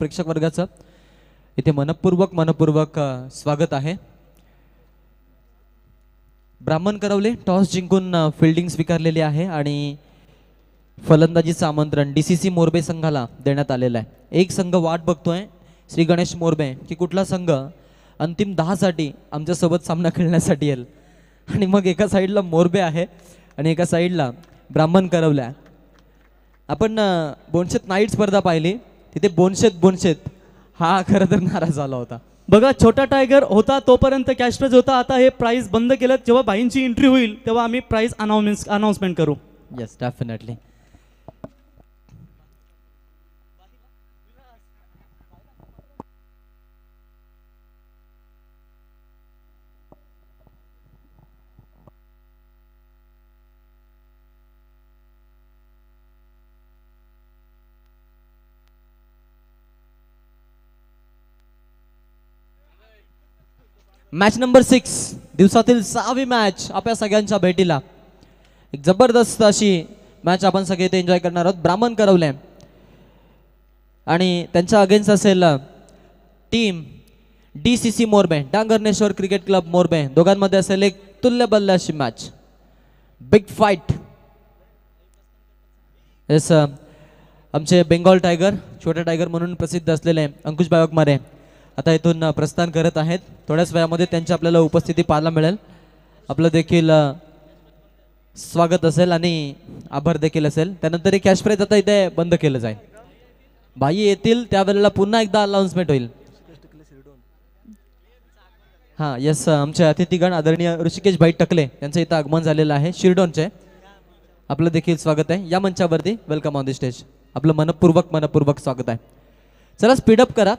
प्रेक्षक वर्गाचं इथे मनपूर्वक मनपूर्वक स्वागत आहे ब्राह्मण करवले टॉस जिंकून फिल्डिंग स्वीकारलेली आहे आणि फलंदाजीचं आमंत्रण डी सी सी मोरबे संघाला देण्यात आलेलं आहे एक संघ वाट बघतोय श्री गणेश मोरबे की कुठला संघ अंतिम दहासाठी आमच्यासोबत सामना खेळण्यासाठी येईल आणि मग एका साईडला मोरबे आहे आणि एका साईडला ब्राह्मण करवल्या आपण बोनशेत नाईट स्पर्धा पाहिली तिथे बोनशेत बोनशेत हा खरं तर नाराज झाला होता बघा छोटा टायगर होता तोपर्यंत कॅशप्राईज होता आता हे प्राईज बंद केलं जेव्हा बाईंची एंट्री होईल तेव्हा आम्ही प्राईज अनाउन्स अनाऊन्समेंट करू yes definitely match number six दिवसातील सहावी मॅच आपल्या सगळ्यांच्या भेटीला एक जबरदस्त अशी मॅच आपण सगळे इथे एन्जॉय करणार आहोत ब्राह्मण करवले आणि त्यांच्या अगेन्स्ट असेल team D C C Morbe Dangarneshwar cricket club Morbe दोघांमध्ये असेल एक बल्ल अशी मॅच बिग फाईट येस आमचे बेंगॉल टायगर छोटे टायगर म्हणून प्रसिद्ध असलेले अंकुश बायोकमारे आता इथून प्रस्थान करत आहेत थोड्याच वेळामध्ये त्यांची आपल्याला उपस्थिती पाहायला मिळेल आपलं देखील स्वागत असेल आणि आभार देखील असेल त्यानंतर ही कॅश प्राईज आता इथे बंद केलं जाईल बाई येतील त्यावेळेला पुन्हा एकदा अनाऊन्समेंट होईल हां यस आमचे अतिथीगण आदरणीय ऋषिकेश भाई टकले यांचं इथं आगमन झालेलं आहे शिरडोनचे आपलं देखील स्वागत आहे या मंचावरती वेलकम ऑन द स्टेज आपलं मनपूर्वक मनपूर्वक स्वागत आहे चला स्पीडअप करा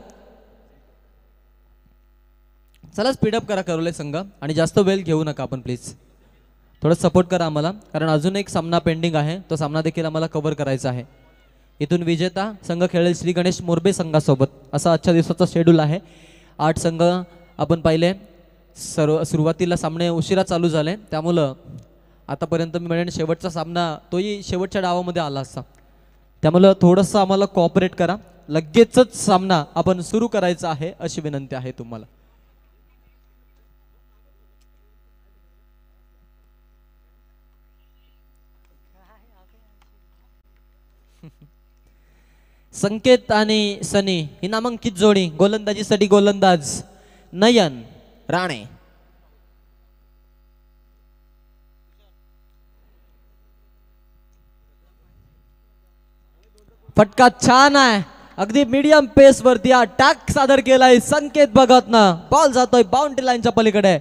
चला स्पीडअप करा करोले संघ आणि जास्त वेळ घेऊ नका आपण प्लीज थोडं सपोर्ट करा आम्हाला कारण अजून एक सामना पेंडिंग आहे तो सामना देखील आम्हाला कव्हर करायचा आहे इथून विजेता संघ खेळेल श्री गणेश मोरबे संघासोबत असा आजच्या दिवसाचा शेड्यूल आहे आठ संघ आपण पाहिले सर्व सुरुवातीला सामने उशिरा चालू झाले त्यामुळं आतापर्यंत मी म्हणेन शेवटचा सामना तोही शेवटच्या डावामध्ये आला असता त्यामुळं थोडंसं आम्हाला कॉपरेट करा लगेचच सामना आपण सुरू करायचा आहे अशी विनंती आहे तुम्हाला संकेत आणि सनी ही नामांकित जोडी गोलंदाजीसाठी गोलंदाज नयन राणे फटका छान आहे अगदी मीडियम पेस वरती अटॅक सादर केलाय संकेत बघत ना बॉल जातोय बाउंड्री लाईनच्या पलीकडे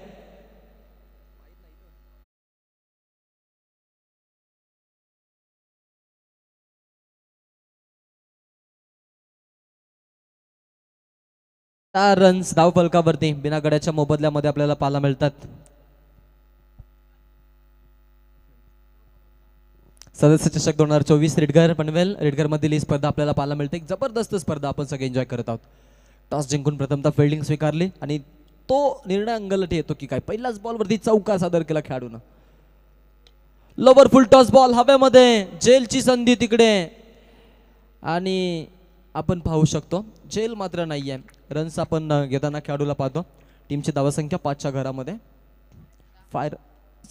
चार रन्स धावफलकावरती बिना गड्याच्या मोबदल्यामध्ये आपल्याला पाहायला मिळतात सदस्य चषक दोन हजार चोवीस रिडघर पनवेल रिडघरमधील ही स्पर्धा आपल्याला पाहायला मिळते एक जबरदस्त स्पर्धा आपण सगळे एन्जॉय करत आहोत टॉस जिंकून प्रथमतः फिल्डिंग स्वीकारली आणि तो निर्णय अंगलट येतो की काय पहिलाच बॉलवरती चौका सादर केला खेळाडून लोवर फुल टॉस बॉल हवेमध्ये जेलची संधी तिकडे आणि आपण पाहू शकतो जेल मात्र नाही आहे रन्स आपण घेताना खेळाडूला पाहतो टीमची धावसंख्या पाचच्या घरामध्ये फायर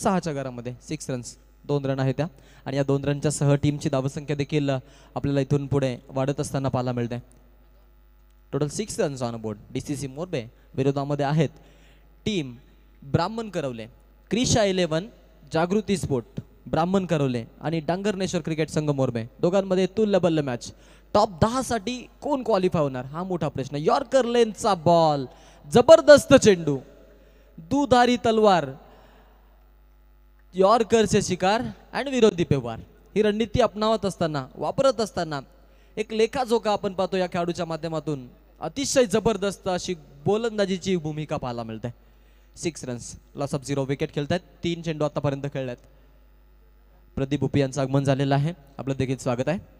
सहाच्या घरामध्ये सिक्स रन्स दोन रन आहेत त्या आणि या दोन रनच्या सह टीमची धावसंख्या देखील आपल्याला इथून पुढे वाढत असताना पाहायला मिळते total six runs on board D C C Morbe विरोधामध्ये आहेत टीम ब्राह्मण करवले क्रिशा इलेव्हन जागृती स्पोर्ट ब्राह्मण करवले आणि डांगरनेश्वर क्रिकेट संघ मोर्बे दोघांमध्ये तुल्यबल्ल मॅच टॉप दहासाठी कोण क्वालिफाय होणार हा मोठा प्रश्न यॉर्कर लेनचा बॉल जबरदस्त चेंडू दुधारी तलवार यॉर्करचे शिकार अँड विरोधी पेवार ही रणनीती अपनावत असताना वापरत असताना एक लेखाजोखा आपण पाहतो या खेळाडूच्या माध्यमातून अतिशय जबरदस्त अशी गोलंदाजीची भूमिका पाहायला मिळते six runs loss of zero wicket खेळत आहेत तीन चेंडू आतापर्यंत खेळल्यात प्रदीप उपी यांचं आगमन झालेलं आहे आपलं देखील स्वागत आहे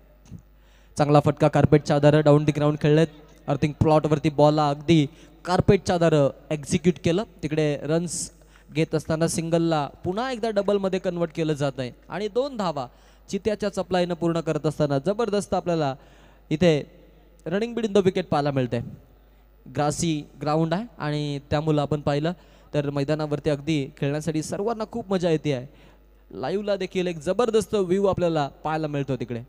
चांगला फटका कार्पेटच्या आधारे डाऊन दी ग्राउंड खेळलेत अर्थिंग प्लॉटवरती बॉलला अगदी कार्पेटच्या आधारं एक्झिक्यूट केलं तिकडे रन्स घेत असताना सिंगलला पुन्हा एकदा डबलमध्ये कन्वर्ट केलं जात नाही आणि दोन धावा चित्याच्या चपलाईनं पूर्ण करत असताना जबरदस्त आपल्याला इथे running between the wicket पाहायला मिळते ग्रासी ग्राउंड आहे आणि त्यामुळं आपण पाहिलं तर मैदानावरती अगदी खेळण्यासाठी सर्वांना खूप मजा येते आहे लाईव्हला देखील एक जबरदस्त व्ह्यू आपल्याला पाहायला मिळतो तिकडे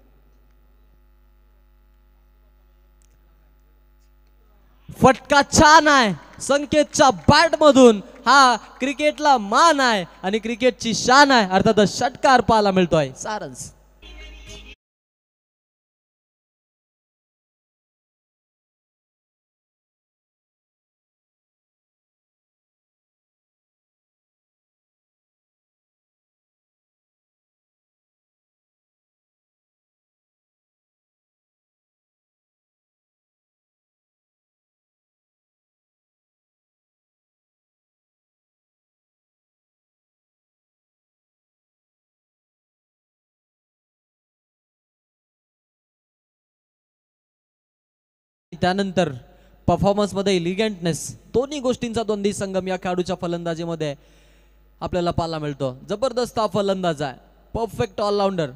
फटका छान आहे संकेतच्या बॅटमधून हा क्रिकेटला मान आहे आणि क्रिकेटची शान आहे अर्थातच षटकार पाहायला मिळतोय सारंस त्यानंतर परफॉर्मन्समध्ये इलिगंटनेस दोन्ही गोष्टींचा दोन्ही संगम या खेळाडूच्या फलंदाजीमध्ये आपल्याला पाहायला मिळतो जबरदस्त हा फलंदाज आहे परफेक्ट ऑलराऊंडर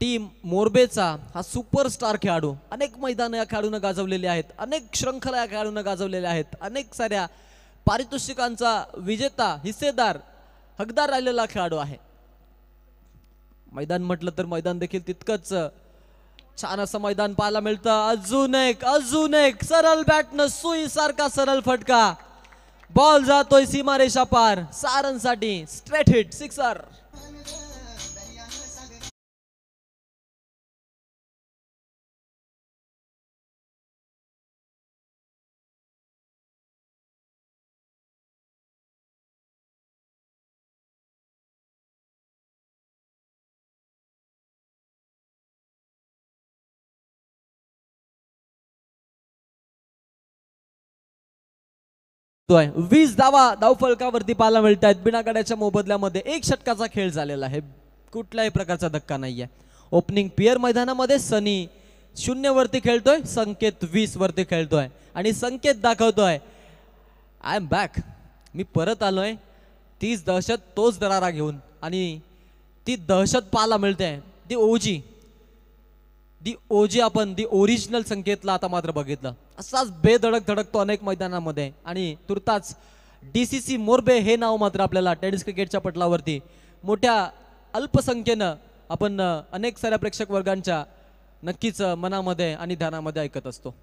टीम मोरबेचा हा सुपरस्टार खेळाडू अनेक मैदानं या खेळाडूनं गाजवलेले आहेत अनेक श्रंखला या खेळाडूनं गाजवलेल्या आहेत अनेक साऱ्या पारितोषिकांचा विजेता हिस्सेदार हकदार राहिलेला खेळाडू आहे मैदान म्हटलं तर मैदान देखील तितकंच छान असं मैदान पाहायला मिळतं अजून एक अजून एक सरळ बॅटन सुई सारखा सरळ फटका बॉल जातोय सीमारेषा पार सारणसाठी स्ट्रेट हिट सिक्सर आहे वीस धावा धावफलकावरती पाहायला मिळत आहेत बिना गड्याच्या मोबदल्यामध्ये एक षटकाचा खेळ झालेला आहे कुठल्याही प्रकारचा धक्का नाही आहे ओपनिंग पियर मैदानामध्ये सनी शून्यवरती खेळतोय संकेत वीस वरती खेळतोय आणि संकेत दाखवतोय आय एम बॅक मी परत आलोय तीच दहशत तोच दरारा घेऊन आणि ती दहशत पाहायला मिळते दी ओजी दी ओजी आपण दी ओरिजिनल संकेतला आता मात्र बघितलं असाच बेधडक धडकतो अनेक मैदानामध्ये आणि तुर्ताच डी सी सी मोरबे हे नाव मात्र आपल्याला टेनिस क्रिकेटच्या पटलावरती मोठ्या अल्पसंख्येनं आपण अनेक साऱ्या प्रेक्षक वर्गांच्या नक्कीच मनामध्ये आणि ध्यानामध्ये ऐकत असतो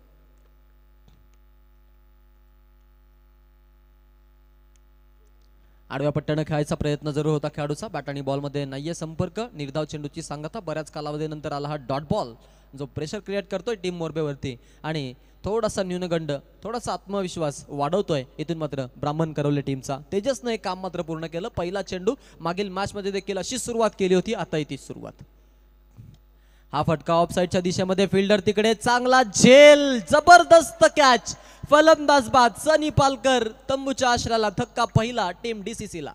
आडव्या पट्ट्यानं खेळायचा प्रयत्न जरूर होता खेळाडूचा बॅट आणि बॉलमध्ये नाहीये संपर्क निर्धाव चेंडूची सांगता बऱ्याच कालावधीनंतर आला हा डॉट बॉल जो प्रेशर क्रिएट करतोय टीम मोर्बेवरती आणि थोडासा न्यूनगंड थोडासा आत्मविश्वास वाढवतोय इथून मात्र ब्राह्मण करवले टीमचा तेजसनं एक काम मात्र पूर्ण केलं पहिला चेंडू मागील मॅचमध्ये देखील अशी सुरुवात केली होती आता तीच सुरुवात हा फटका ऑफसाईडच्या दिशेमध्ये फिल्डर तिकडे चांगला झेल जबरदस्त कॅच फलंदाज बाद सनी पालकर तंबूच्या आश्राला धक्का पहिला टीम डीसीसीला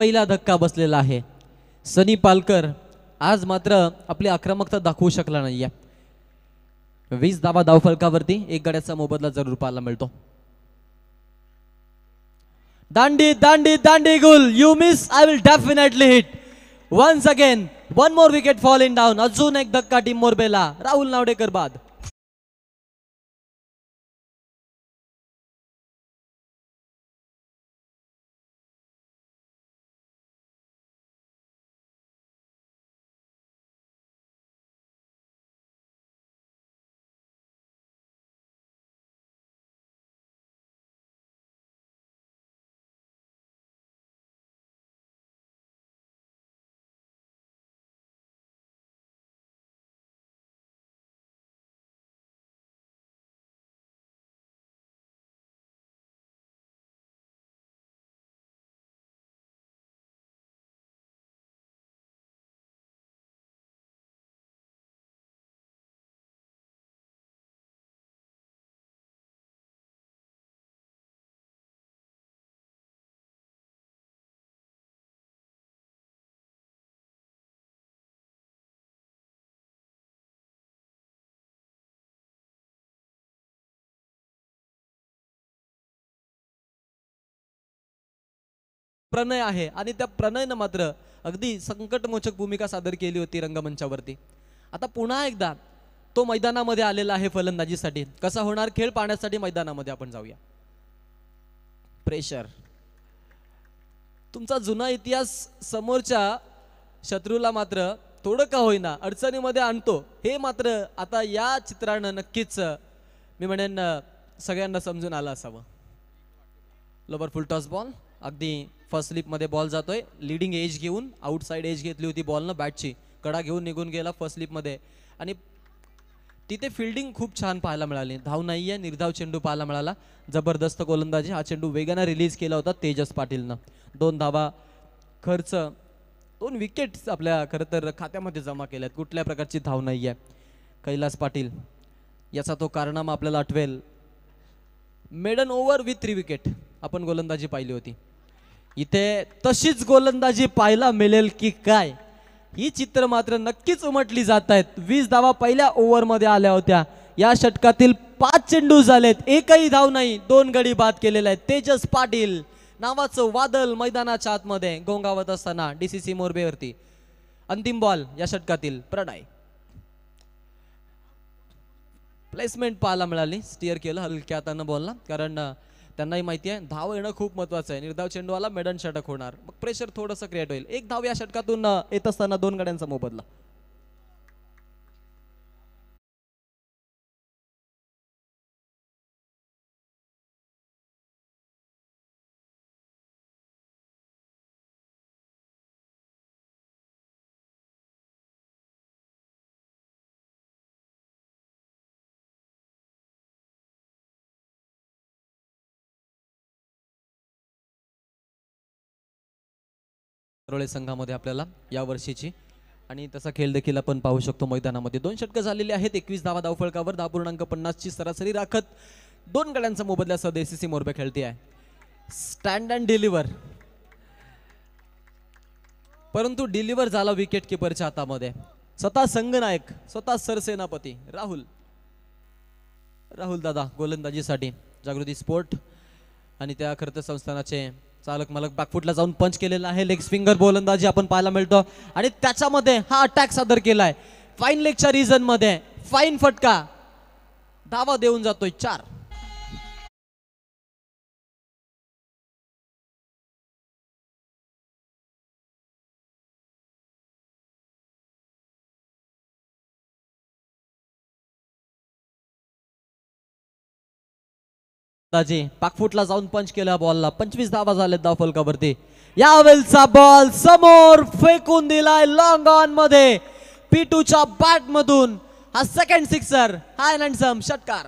पहिला धक्का बसलेला आहे सनी पालकर आज मात्र आपली आक्रमकता दाखवू शकला नाही आहे वीस धावा धावफलकावरती एक गड्याचा मोबदला जरूर पाहायला मिळतो दांडी दांडी दांडी गुल you miss I will definitely hit once again one more wicket fall in down अजून एक धक्का टीम मोरबेला राहुल नावडेकर बाद प्रणय आहे आणि त्या प्रणयनं मात्र अगदी संकटमोचक भूमिका सादर केली होती रंगमंचावरती आता पुन्हा एकदा तो मैदानामध्ये आलेला आहे फलंदाजीसाठी कसा होणार खेळ पाहण्यासाठी मैदानामध्ये आपण जाऊया प्रेशर तुमचा जुना इतिहास समोरच्या शत्रूला मात्र थोडं का होईना अडचणीमध्ये आणतो हे मात्र आता या चित्रानं नक्कीच मी म्हणेन सगळ्यांना समजून आलं असावं लोबर फुल टॉस बॉल अगदी फर्स्ट स्लिपमध्ये बॉल जातोय लिडिंग एज घेऊन आउटसाईड एज घेतली होती बॉलनं बॅटची कडा घेऊन निघून गेला फर्स्ट स्लिपमध्ये आणि तिथे फिल्डिंग खूप छान पाहायला मिळाली धाव नाही आहे निर्धाव चेंडू पाहायला मिळाला जबरदस्त गोलंदाजी हा चेंडू वेगानं रिलीज केला होता तेजस पाटीलनं दोन धावा खर्च दोन विकेट्स आपल्या खरं तर खात्यामध्ये जमा केल्यात कुठल्या प्रकारची धाव नाही आहे कैलास पाटील याचा तो कारनामा आपल्याला आठवेल maiden over with three wicket आपण गोलंदाजी पाहिली होती इथे तशीच गोलंदाजी पाहायला मिळेल की काय ही चित्र मात्र नक्कीच उमटली जात आहेत वीस धावा पहिल्या मध्ये आल्या होत्या या षटकातील पाच चेंडू झालेत एकही धाव नाही दोन गडी बाद केलेले आहेत तेजस पाटील नावाचं वादल मैदानाच्या आतमध्ये गोंगावत असताना डीसीसी मोर्बेवरती अंतिम बॉल या षटकातील प्रणय प्लेसमेंट पाहायला मिळाली स्टिअर केलं हलक्या हातानं बॉलला कारण त्यांनाही माहिती आहे धाव येणं खूप महत्वाचं आहे निर्धाव चेंडूवाला मेडन षटक होणार मग प्रेशर थोडंसं क्रिएट होईल एक धाव या षटकातून येत असताना दोन गड्यांचा मोबदला रोळे संघामध्ये आपल्याला या वर्षीची आणि तसा खेळ देखील आपण पाहू शकतो मैदानामध्ये दोन षटकं झालेली आहेत एकवीस धावा धावफळकावर दहा पूर्णांक पन्नासची सरासरी राखत दोन गड्यांचा मोबदल्यासह देसीसी मोरबे खेळते आहे स्टँड अँड डिलिव्हर परंतु डिलिव्हर झाला विकेट किपरच्या हातामध्ये स्वतः संघनायक स्वतः सरसेनापती राहुल राहुल दादा गोलंदाजीसाठी जागृती स्पोर्ट आणि त्या खरं संस्थानाचे चालक मलक बॅकफुटला जाऊन पंच केलेला आहे लेग स्विंगर बोलंदाजी आपण पाहायला मिळतो आणि त्याच्यामध्ये हा अटॅक सादर केलाय फाईन लेगच्या रिझनमध्ये फाईन फटका धावा देऊन जातोय चार ताजी पाकफुटला जाऊन पंच केला बॉलला पंचवीस धावा झाले धाव फलकावरती यावेळचा बॉल समोर फेकून दिलाय लॉंग ऑन मध्ये पीटूच्या बॅट मधून हा सेकंड सिक्सर हाय लँडसम षटकार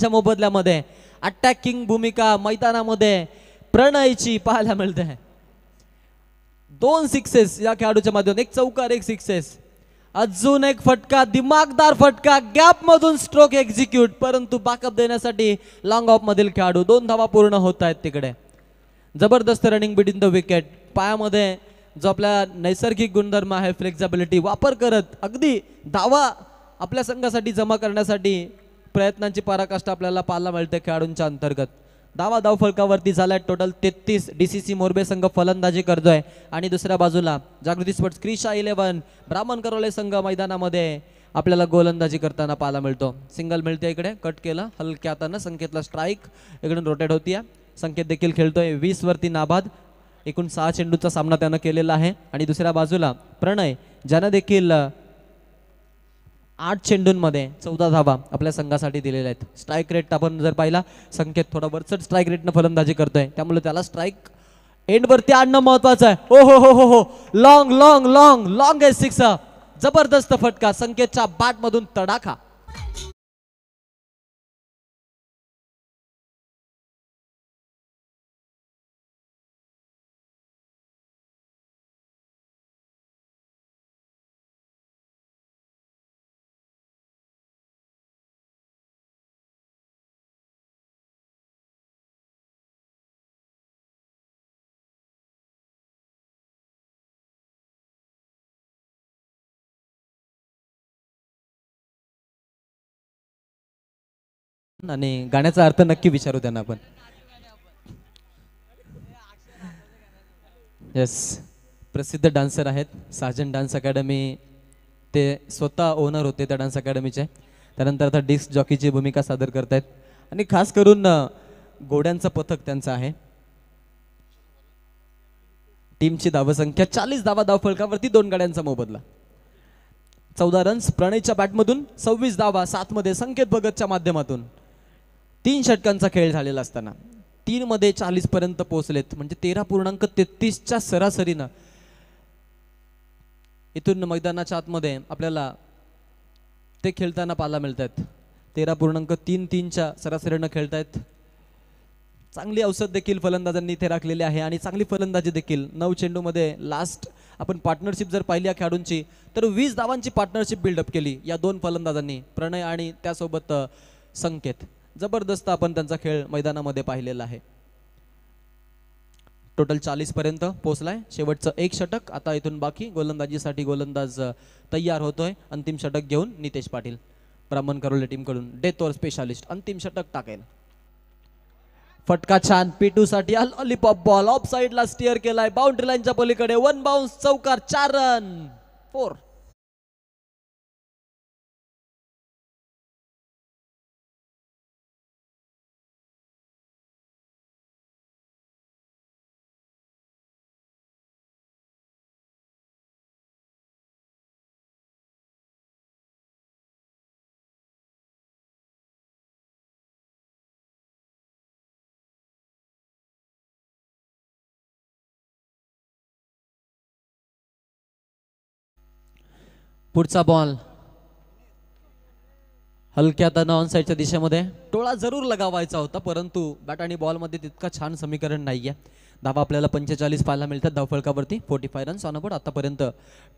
च्या मोबदल्यामध्ये अटॅकिंग भूमिका मैदानामध्ये प्रणयची पाहायला मिळते दोन सिक्सेस या खेळाडूच्या माध्यमातून एक चौकार एक सिक्सेस अजून एक फटका दिमागदार फटका गॅप मधून स्ट्रोक एक्झिक्यूट परंतु बॅकअप देण्यासाठी लॉंग ऑफ मधील खेळाडू दोन धावा पूर्ण होत आहेत तिकडे जबरदस्त रनिंग बिटवीन द विकेट पायामध्ये जो आपला नैसर्गिक गुणधर्म आहे फ्लेक्झिबिलिटी वापर करत अगदी धावा आपल्या संघासाठी जमा करण्यासाठी प्रयत्नांची पराकाष्ठा आपल्याला पाहायला मिळते खेळाडूंच्या अंतर्गत दावा धाव फलकावरती झालाय टोटल तेहतीस डी सी सी मोरबे संघ फलंदाजी करतोय आणि दुसऱ्या बाजूला जागृती स्पोर्ट्स क्रिशा इलेव्हन ब्राह्मण करोले संघ मैदानामध्ये आपल्याला गोलंदाजी करताना पाहायला मिळतो सिंगल मिळते इकडे कट केला हलक्या आता संकेतला स्ट्राईक इकडून रोटेट होती संकेत देखील खेळतोय वीसवरती नाबाद एकूण सहा चेंडूचा सामना त्यानं केलेला आहे आणि दुसऱ्या बाजूला प्रणय ज्यानं देखील आठ चेंडूंमध्ये चौदा धावा आपल्या संघासाठी दिलेल्या आहेत स्ट्राईक रेट आपण जर पाहिला संकेत थोडा वरचढ स्ट्राईक रेटनं फलंदाजी करतोय त्यामुळे त्याला स्ट्राईक एंडवरती आणणं महत्वाचं आहे ओ हो हो हो हो लॉंग लॉंग लॉंग लॉंग आहे सिक्स जबरदस्त फटका संकेतच्या बाटमधून तडाखा आणि गाण्याचा अर्थ नक्की विचारू त्यांना आपण येस प्रसिद्ध डान्सर आहेत साजन डान्स अकॅडमी ते स्वतः ओनर होते त्या डान्स अकॅडमीचे त्यानंतर आता डिस्क जॉकीची भूमिका सादर करत आहेत आणि खास करून घोड्यांचं पथक त्यांचं आहे टीमची धावसंख्या चाळीस धावा धाव फलकावरती दोन गाड्यांचा मोबदला चौदा रन्स प्रणयच्या बॅटमधून सव्वीस धावा सातमध्ये संकेत भगतच्या माध्यमातून तीन षटकांचा खेळ झालेला असताना तीनमध्ये पर्यंत पोहोचलेत म्हणजे तेरा पूर्णांक तेहतीसच्या सरासरीनं इथून मैदानाच्या आतमध्ये आपल्याला ते खेळताना पाहायला मिळत आहेत तेरा पूर्णांक तीन तीनच्या सरासरीनं खेळतायत चांगली औषध देखील फलंदाजांनी इथे राखलेली आहे आणि चांगली फलंदाजी देखील नऊ चेंडूमध्ये लास्ट आपण पार्टनरशिप जर पाहिली या खेळाडूंची तर वीस धावांची पार्टनरशिप बिल्डअप केली या दोन फलंदाजांनी प्रणय आणि त्यासोबत संकेत जबरदस्त आपण त्यांचा खेळ मैदानामध्ये पाहिलेला आहे टोटल पर्यंत पोहोचलाय शेवटचं एक षटक आता इथून बाकी गोलंदाजीसाठी गोलंदाज तयार होतोय अंतिम षटक घेऊन नितेश पाटील ब्राह्मण करोले टीमकडून डेथ डेथवर स्पेशालिस्ट अंतिम षटक टाकेल फटका छान पीटू साठी लॉलीपॉप बॉल ऑफ साईडला स्टिअर केलाय बाउंड्री लाईनच्या पलीकडे वन बाउंस चौकार चार रन फोर पुढचा बॉल हलक्या ऑन साईडच्या दिशेमध्ये टोळा जरूर लगावायचा होता परंतु बॅट आणि बॉलमध्ये तितका छान समीकरण नाही आहे धावा आपल्याला पंचेचाळीस पाहायला मिळतात धावफळकावरती forty five runs on about आतापर्यंत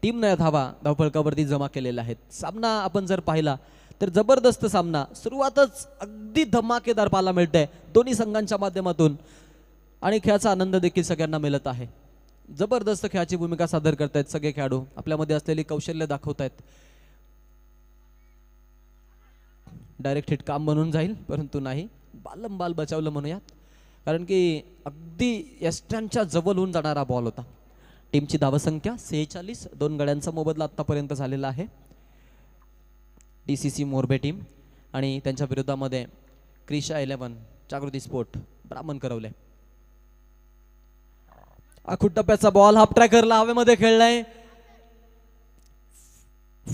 टीमनं या धावा धावफळकावरती जमा केलेल्या आहेत सामना आपण जर पाहिला तर जबरदस्त सामना सुरुवातच अगदी धमाकेदार पाहायला मिळत दोन्ही संघांच्या माध्यमातून आणि खेळाचा आनंद देखील सगळ्यांना मिळत आहे जबरदस्त खेळाची भूमिका सादर करतायत सगळे खेळाडू आपल्यामध्ये असलेली कौशल्य दाखवतायत डायरेक्ट हिट काम म्हणून जाईल परंतु नाही बालंबाल बचावलं म्हणूयात कारण की अगदी यस्ट्यांच्या जवळ होऊन जाणारा बॉल होता टीमची धावसंख्या सेहेचाळीस दोन गड्यांचा मोबदला आत्तापर्यंत झालेला आहे डी सी सी मोरबे टीम आणि त्यांच्या विरोधामध्ये क्रिशा इलेवन जागृती स्पोर्ट ब्राह्मण करवले अखू टप्प्याचा बॉल हाफ ट्रॅकरला हवेमध्ये खेळलाय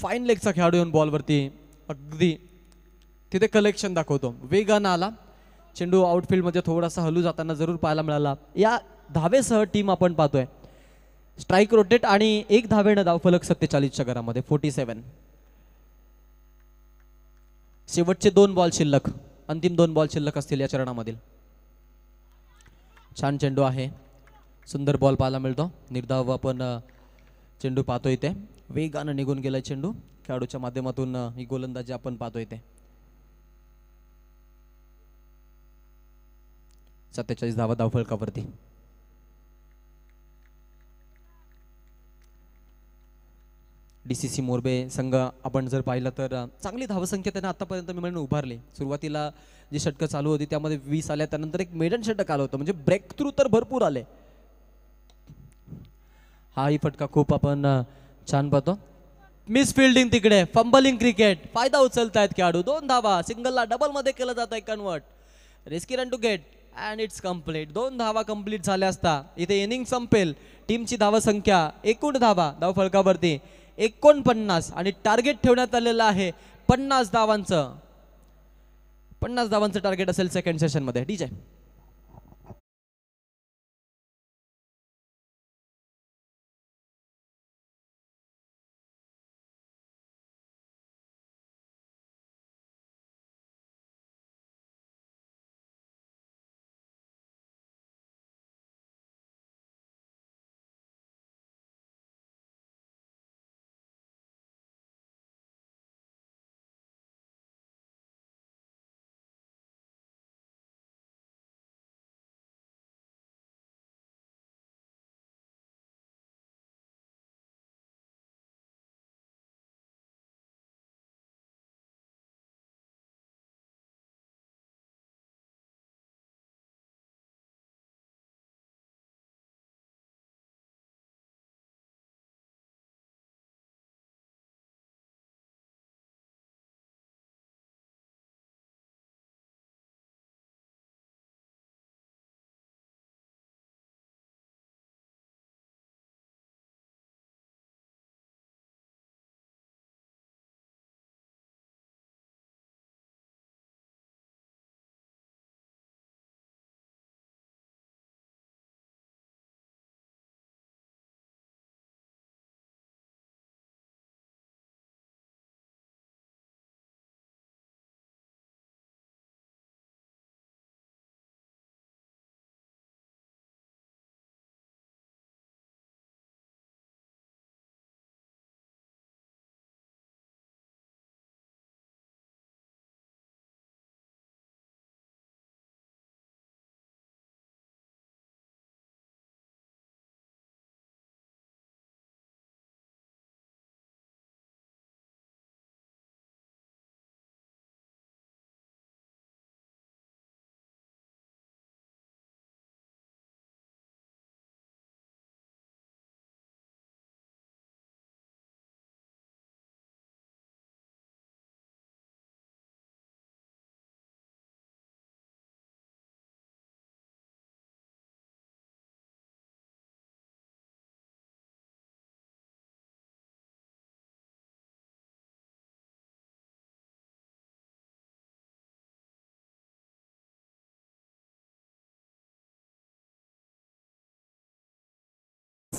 फाईन लेगचा खेळाडू येऊन बॉलवरती अगदी तिथे कलेक्शन दाखवतो वेगानं आला चेंडू आउटफील्डमध्ये थोडासा हलू जाताना जरूर पाहायला मिळाला या धावेसह टीम आपण पाहतोय स्ट्राईक रोटेट आणि एक धावेनं फलक सत्तेचाळीसच्या घरामध्ये फोर्टी सेवन शेवटचे दोन बॉल शिल्लक अंतिम दोन बॉल शिल्लक असतील या चरणामधील छान चेंडू आहे सुंदर बॉल पाहायला मिळतो निर्धाव आपण चेंडू पाहतो इथे वेगानं निघून गेलाय चेंडू खेळाडूच्या माध्यमातून ही गोलंदाजी आपण पाहतो इथे सत्तेचाळीस धावा धावफळकावरती डी सी सी मोरबे संघ आपण जर पाहिलं तर चांगली धावसंख्या त्यांना आतापर्यंत मिळून उभारली सुरुवातीला जी षटकं चालू होती त्यामध्ये वीस आल्या त्यानंतर एक मेडन षटक आलं होतं म्हणजे ब्रेक थ्रू तर भरपूर आले हाही फटका खूप आपण छान पाहतो मिस फिल्डिंग तिकडे फंबलिंग क्रिकेट फायदा आहेत खेळाडू दोन धावा सिंगलला डबलमध्ये केलं जात आहे convert risky run to get and it's complete दोन धावा कंप्लीट झाल्या असता इथे इनिंग संपेल टीमची धावा संख्या एकूण धावा धाव फळकावरती एकोणपन्नास आणि टार्गेट ठेवण्यात आलेलं आहे पन्नास धावांचं पन्नास धावांचं टार्गेट असेल सेकंड सेशनमध्ये ठीक आहे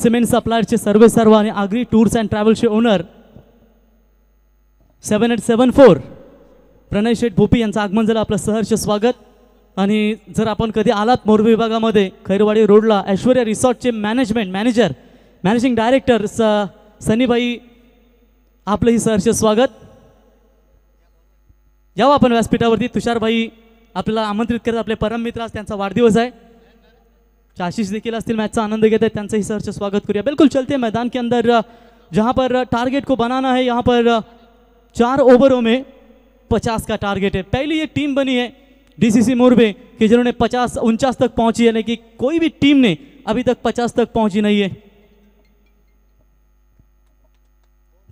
सिमेंट सप्लायरचे सर्वे सर्व आणि आग्री टूर्स अँड ट्रॅव्हल्सचे owner seven eight seven four Pranay Sheth Bhopi यांचं आगमन झालं आपलं सहर्ष स्वागत आणि जर आपण कधी आलात मोरबी विभागामध्ये खैरवाडी रोडला ऐश्वर्या रिसॉर्टचे मॅनेजमेंट मॅनेजर मॅनेजिंग डायरेक्टर स सनीबाई आपलंही सहर्ष स्वागत यावं आपण व्यासपीठावरती तुषारबाई आपल्याला आमंत्रित करत आपले परम मित्र आज त्यांचा वाढदिवस आहे आशीष देखील मैच का आनंद घेत आहेत त्यांचंही सरचं स्वागत करूया बिल्कुल चलते मैदान के अंदर जहां पर टारगेट को बनाना है यहां पर चार ओवरों में पचास का टारगेट है पहली एक टीम बनी है डीसीसी मोरबे कि जिन्होंने पचास उनचास तक पहुंची है लेकिन कोई भी टीम ने अभी तक पचास तक पहुंची नहीं है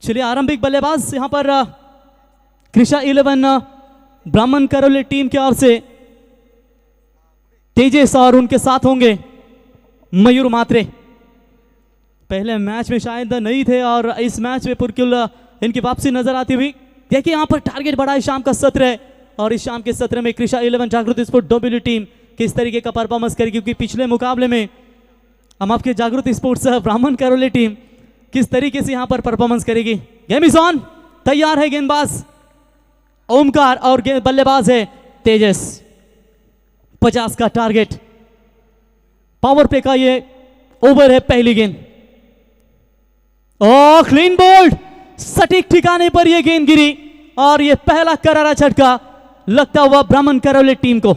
चलिए आरंभिक बल्लेबाज यहां पर कृषा इलेवन ब्राह्मण करोले टीम की ओर से तेजस और उनके साथ होंगे मयूर मात्रे पहले मैच में शायद नहीं थे और इस मैच में पुरकुल इनकी वापसी नजर आती हुई देखिए यहाँ पर टारगेट बढ़ा है शाम का सत्र है और इस शाम के सत्र में Krisha eleven Jagrut sport W team किस तरीके का परफॉर्मेंस करेगी क्योंकि पिछले मुकाबले में हम आपके जागृत स्पोर्ट्स ब्राह्मण करोले टीम किस तरीके से यहाँ पर परफॉर्मेंस करेगी गेम इज ऑन तैयार है गेंदबाज ओमकार और बल्लेबाज है तेजस पचास का टारगेट पावर प्ले का ये ओवर है पहली गेंद और क्लीन बोल्ड सटीक ठिकाने पर यह गेंद गिरी और यह पहला करारा झटका लगता हुआ ब्राह्मण करौली टीम को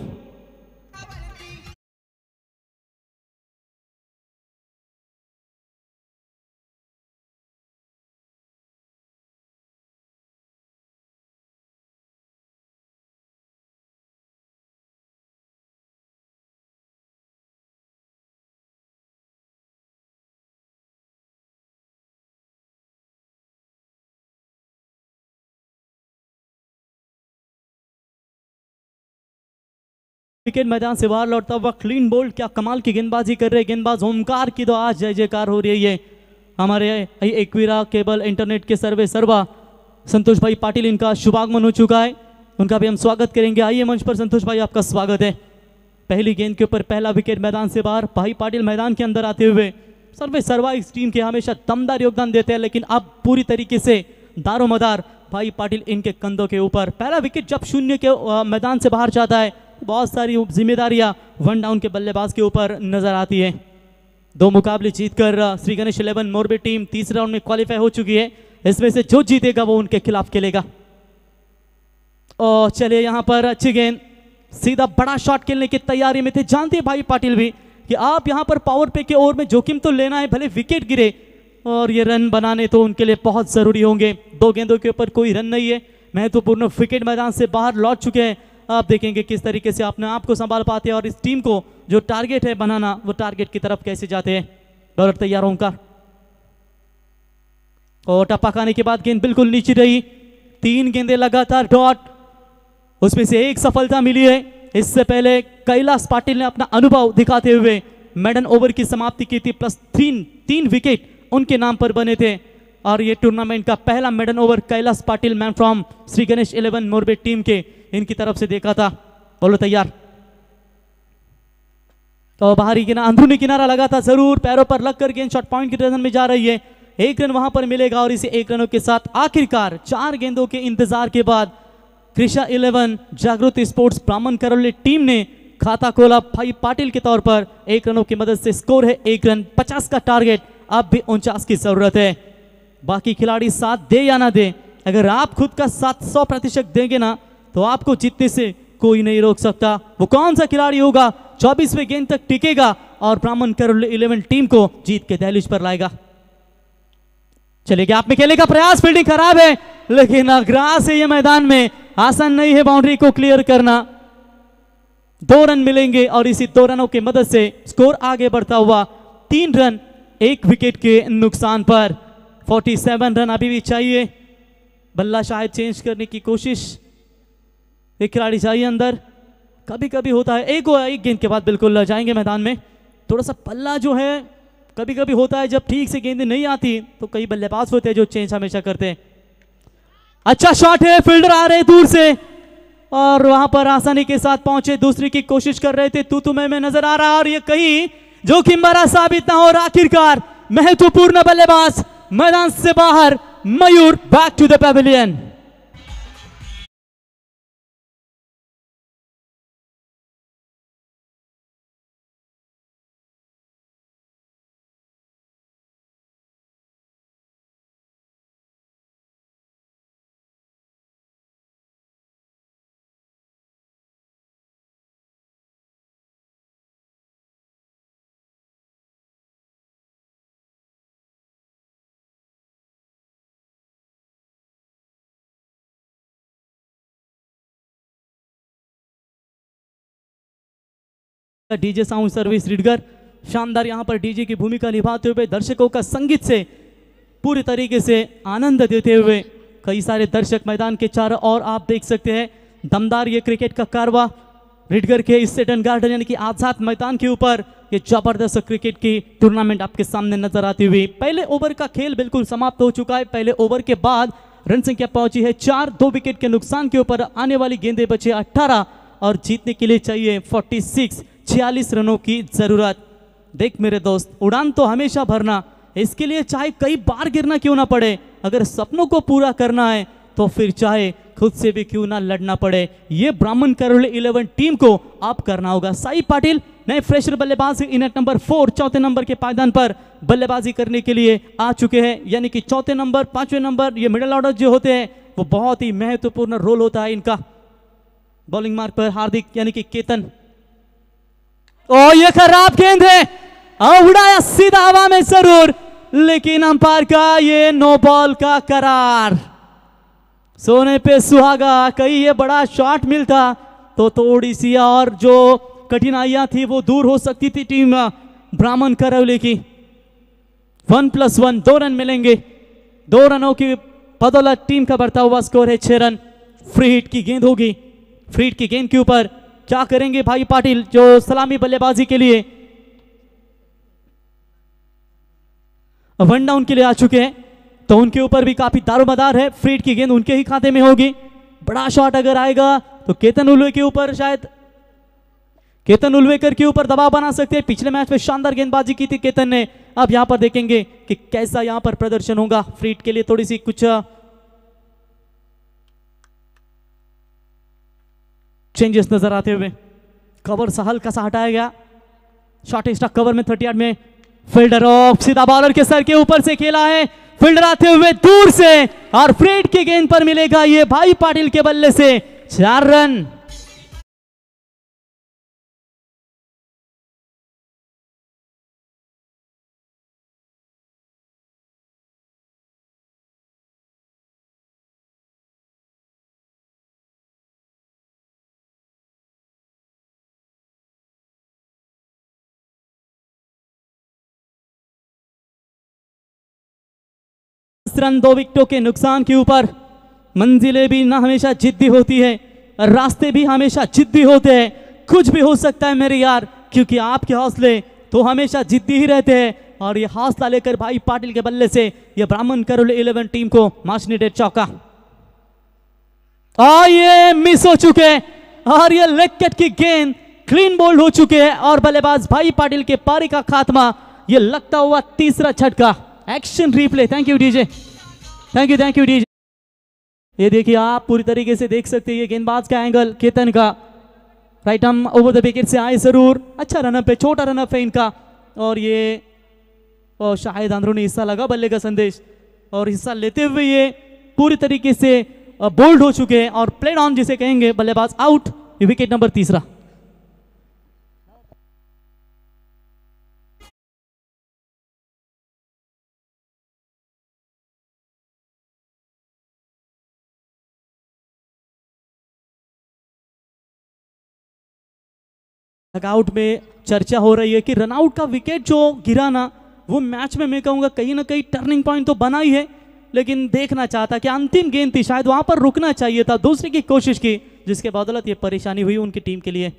विकेट मैदान से बाहर लौटता हुआ क्लीन बोल्ड क्या कमाल की गेंदबाजी कर रहे गेंदबाज ओमकार की तो आज जय जयकार हो रही है हमारे एकवीरा केबल इंटरनेट के सर्वे सर्वा संतोष भाई पाटिल इनका शुभागमन हो चुका है उनका भी हम स्वागत करेंगे आइए मंच पर संतोष भाई आपका स्वागत है पहली गेंद के ऊपर पहला विकेट मैदान से बाहर भाई पाटिल मैदान के अंदर आते हुए सर्वे सर्वा इस टीम के हमेशा दमदार योगदान देते हैं लेकिन अब पूरी तरीके से दारो भाई पाटिल इनके कंधों के ऊपर पहला विकेट जब शून्य के मैदान से बाहर जाता है बहुत सारी जिम्मेदारियां वन डाउन के बल्लेबाज के ऊपर नज़र आती है दो मुकाबले जीतकर श्री गणेश इलेवन मोरबे टीम तीसरे राउंड में क्वालिफाई हो चुकी है इसमें से जो जीतेगा वो उनके खिलाफ खेलेगा और चलिए यहां पर अच्छी गेंद सीधा बड़ा शॉट खेलने की तैयारी में थे जानते भाई पाटिल भी कि आप यहां पर पावर पे के ओवर में जोखिम तो लेना है भले विकेट गिरे और ये रन बनाने तो उनके लिए बहुत ज़रूरी होंगे दो गेंदों के ऊपर कोई रन नहीं है महत्वपूर्ण विकेट मैदान से बाहर लौट चुके हैं आप देखेंगे किस तरीके से अपने आप को संभाल पाते हैं और इस टीम को जो टारगेट है बनाना वो टारगेट की तरफ कैसे जाते हैं डॉलर तैयार ओंकार और टप्पा खाने के बाद गेंद बिल्कुल नीचे रही तीन गेंदे लगातार डॉट उसमें से एक सफलता मिली है इससे पहले कैलाश पाटिल ने अपना अनुभव दिखाते हुए मेडन ओवर की समाप्ति की थी प्लस तीन तीन विकेट उनके नाम पर बने थे और ये टूर्नामेंट का पहला maiden over Kailash Patil man from Shri Ganesh eleven Morbe team के इनकी तरफ से देखा था बोलो तैयार तो बाहरी किनारा अंदरूनी किनारा लगा था जरूर पैरों पर लग गेंद शॉर्ट पॉइंट की डायरेक्शन में जा रही है एक रन वहां पर मिलेगा और इसे एक रनों के साथ आखिरकार चार गेंदों के इंतजार के बाद कृषा इलेवन जागृत स्पोर्ट्स ब्राह्मण करौली टीम ने खाता खोला भाई पाटिल के तौर पर एक रनों की मदद से स्कोर है एक रन पचास का टारगेट अब भी उनचास की जरूरत है बाकी खिलाड़ी साथ दे या ना दे अगर आप खुद का सात सौ प्रतिशत देंगे ना तो आपको जीतने से कोई नहीं रोक सकता वो कौन सा खिलाड़ी होगा चौबीसवें गेंद तक टिकेगा और ब्राह्मण केरल इलेवन टीम को जीत के दहलीज पर लाएगा चलिए आप में खेलने का प्रयास फील्डिंग खराब है लेकिन अग्रास है ये मैदान में आसान नहीं है बाउंड्री को क्लियर करना दो रन मिलेंगे और इसी दो रनों की मदद से स्कोर आगे बढ़ता हुआ तीन रन एक विकेट के नुकसान पर 47 रन अभी भी चाहिए बल्ला शायद चेंज करने की कोशिश एक खिलाड़ी चाहिए अंदर कभी कभी होता है एक एक गेंद के बाद बिल्कुल जाएंगे मैदान में थोड़ा सा पल्ला जो है कभी कभी होता है जब ठीक से गेंद नहीं आती तो कई बल्लेबाज होते हैं जो चेंज हमेशा करते हैं अच्छा शॉट है फील्डर आ रहे दूर से और वहां पर आसानी के साथ पहुंचे दूसरी की कोशिश कर रहे थे तू तुम्हें में नजर आ रहा और ये कहीं जोखिम भरा साबित ना हो और आखिरकार महत्वपूर्ण बल्लेबाज मैदान से बाहर Mayur back to the pavilion DJ sound service रिडगर शानदार यहाँ पर डीजे की भूमिका निभाते हुए दर्शकों का संगीत से पूरे तरीके से आनंद देते हुए कई सारे दर्शक मैदान के चारों ओर आप देख सकते हैं दमदार ये क्रिकेट का कारवा रिडगर के इस सेटन गार्डन यानी कि आजाद मैदान के ऊपर ये जबरदस्त क्रिकेट की टूर्नामेंट आपके सामने नजर आती हुई पहले ओवर का खेल बिल्कुल समाप्त हो चुका है पहले ओवर के बाद रन संख्या पहुंची है चार दो विकेट के नुकसान के ऊपर आने वाली गेंदे बचे अट्ठारह और जीतने के लिए चाहिए फोर्टी छियालीस रनों की ज़रूरत देख मेरे दोस्त उड़ान तो हमेशा भरना इसके लिए चाहे कई बार गिरना क्यों ना पड़े अगर सपनों को पूरा करना है तो फिर चाहे खुद से भी क्यों ना लड़ना पड़े ये ब्राह्मण करोल इलेवन टीम को आप करना होगा साई पाटिल नए फ्रेशर बल्लेबाज इनट नंबर फोर चौथे नंबर के पायदान पर बल्लेबाजी करने के लिए आ चुके हैं यानी कि चौथे नंबर पांचवें नंबर ये मिडल ऑर्डर जो होते हैं वो बहुत ही महत्वपूर्ण रोल होता है इनका बॉलिंग मार्ग पर हार्दिक यानी कि केतन ओ ये खराब गेंद है उड़ाया सीधा हवा में जरूर लेकिन अंपायर का ये नो बॉल का करार सोने पे सुहागा कहीं ये बड़ा शॉट मिलता तो थोड़ी सी और जो कठिनाइयां थी वो दूर हो सकती थी टीम ब्राह्मण करवली की वन प्लस वन दो रन मिलेंगे दो रनों की बदौलत टीम का बढ़ता हुआ स्कोर है छह रन फ्री हिट की गेंद होगी फ्री हिट की गेंद के ऊपर क्या करेंगे भाई पाटिल जो सलामी बल्लेबाजी के लिए वन डाउन के लिए आ चुके हैं तो उनके ऊपर भी काफी दारोमदार है फ्रीड की गेंद उनके ही खाते में होगी बड़ा शॉट अगर आएगा तो केतन उल्वे के ऊपर शायद केतन उल्वेकर के ऊपर दबाव बना सकते हैं पिछले मैच में शानदार गेंदबाजी की थी केतन ने अब यहां पर देखेंगे कि कैसा यहां पर प्रदर्शन होगा फ्रीड के लिए थोड़ी सी कुछ चेंजेस नजर आते हुए कवर सा हल्का सा हटाया गया शॉर्ट एक्स्ट्रा कवर में थर्टी में फील्डर ऑफ सीधा बॉलर के सर के ऊपर से खेला है फील्डर आते हुए दूर से और फ्रेड के गेंद पर मिलेगा ये भाई पाटिल के बल्ले से चार रन दस रन दो विकेटों के नुकसान के ऊपर मंजिलें भी ना हमेशा जिद्दी होती है रास्ते भी हमेशा जिद्दी होते हैं कुछ भी हो सकता है मेरे यार क्योंकि आपके हौसले तो हमेशा जिद्दी ही रहते हैं और ये हौसला लेकर भाई पाटिल के बल्ले से ये ब्राह्मण करोल इलेवन टीम को डेट चौका और ये मिस हो चुके और ये लेकेट की गेंद क्लीन बोल्ड हो चुके हैं और बल्लेबाज भाई पाटिल के पारी का खात्मा ये लगता हुआ तीसरा छटका action replay thank you DJ thank you thank you D ये देखिए आप पूरी तरीके से देख सकते हैं गेंदबाज का एंगल केतन का राइट हम ओवर द विकेट से आए जरूर अच्छा रनअप है छोटा रनअप है इनका और ये और शाहिद आंध्रो ने हिस्सा लगा बल्ले का संदेश और हिस्सा लेते हुए ये पूरी तरीके से बोल्ड हो चुके हैं और प्लेड ऑन जिसे कहेंगे बल्लेबाज आउट विकेट नंबर तीसरा डगआउट में चर्चा हो रही है कि रनआउट का विकेट जो गिरा ना वो मैच में मैं कहूँगा कहीं ना कहीं टर्निंग पॉइंट तो बना ही है लेकिन देखना चाहता कि अंतिम गेंद थी शायद वहाँ पर रुकना चाहिए था दूसरे की कोशिश की जिसके बदौलत ये परेशानी हुई उनकी टीम के लिए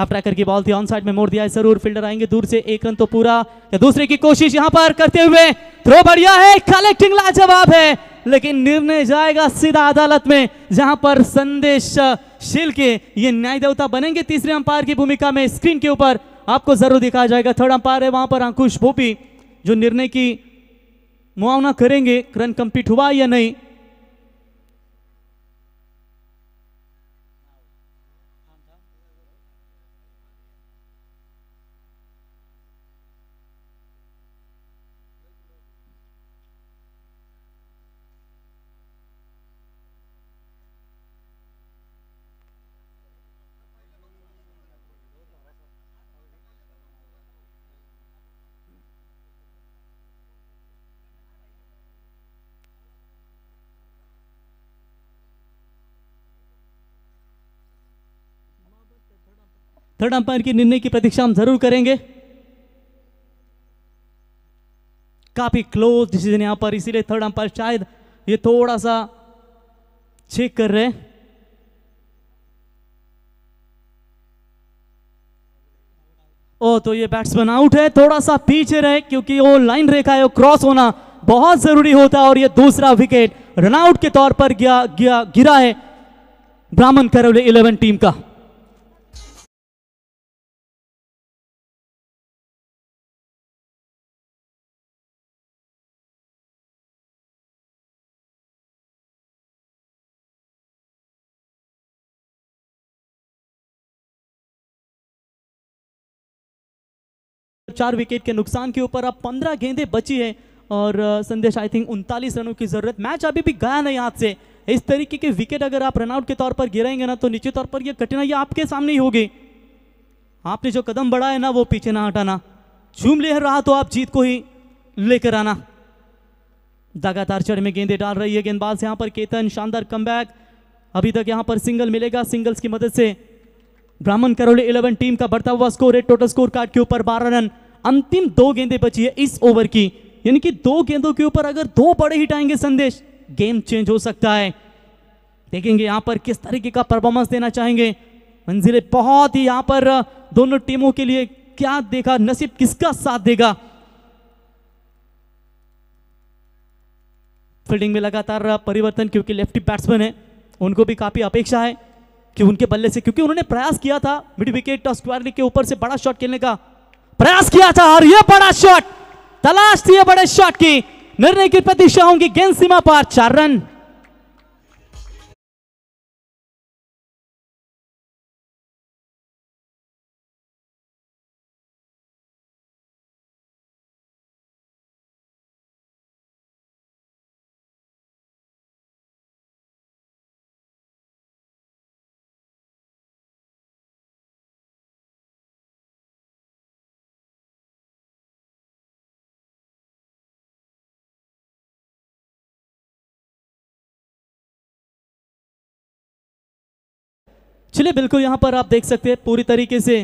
आप ट्रैकर की बॉल थी ऑन साइड में मोड़ दिया है जरूर फील्डर आएंगे दूर से एक रन तो पूरा या दूसरे की कोशिश यहां पर करते हुए थ्रो बढ़िया है कलेक्टिंग लाजवाब है लेकिन निर्णय जाएगा सीधा अदालत में जहां पर संदेश शेल के ये न्याय देवता बनेंगे तीसरे अंपायर की भूमिका में स्क्रीन के ऊपर आपको जरूर दिखाया जाएगा थर्ड अंपायर है वहां पर अंकुश भोपी जो निर्णय की मुआवना करेंगे रन कंप्लीट हुआ या नहीं थर्ड अंपायर के निर्णय की प्रतीक्षा हम जरूर करेंगे काफी क्लोज डिसीजन यहां पर इसीलिए थर्ड अंपायर शायद ये थोड़ा सा चेक कर रहे ओ तो ये बैट्समैन आउट है थोड़ा सा पीछे रहे क्योंकि वो लाइन रेखा है क्रॉस होना बहुत जरूरी होता है और ये दूसरा विकेट रनआउट के तौर पर गया, गया, गिरा है ब्राह्मण करवले इलेवन टीम का चार विकेट के नुकसान के ऊपर अब पंद्रह गेंदे बची है और संदेश आई थिंक उनतालीस रनों की ज़रूरत मैच अभी भी गया नहीं हाथ से इस तरीके के विकेट अगर आप रनआउट के तौर पर गिराएंगे ना तो निश्चित तौर पर यह कठिनाई आपके सामने ही होगी आपने जो कदम बढ़ाया ना वो पीछे ना हटाना झूम ले रहा तो आप जीत को ही लेकर आना लगातार चढ़ में गेंदे डाल रही है गेंदबाज यहां पर केतन शानदार कम अभी तक यहां पर सिंगल मिलेगा सिंगल्स की मदद से ब्राह्मण करोड़े इलेवन टीम का बढ़ता हुआ स्कोर है टोटल स्कोर कार्ड के ऊपर बारह रन अंतिम दो गेंदे बची है इस ओवर की यानी कि दो गेंदों के ऊपर अगर दो बड़े हिट आएंगे संदेश गेम चेंज हो सकता है देखेंगे यहां पर किस तरीके का परफॉर्मेंस देना चाहेंगे मंजिले बहुत ही यहां पर दोनों टीमों के लिए क्या देखा नसीब किसका साथ देगा फील्डिंग में लगातार परिवर्तन क्योंकि लेफ्टी बैट्समैन है उनको भी काफ़ी अपेक्षा है कि उनके बल्ले से क्योंकि उन्होंने प्रयास किया था मिड विकेट स्क्वायर के ऊपर से बड़ा शॉट खेलने का प्रयास किया था और यह बड़ा शॉट तलाश थी बड़े शॉट की निर्णय की प्रतीक्षा होंगी गेंद सीमा पर चार रन चलिए बिल्कुल यहां पर आप देख सकते हैं पूरी तरीके से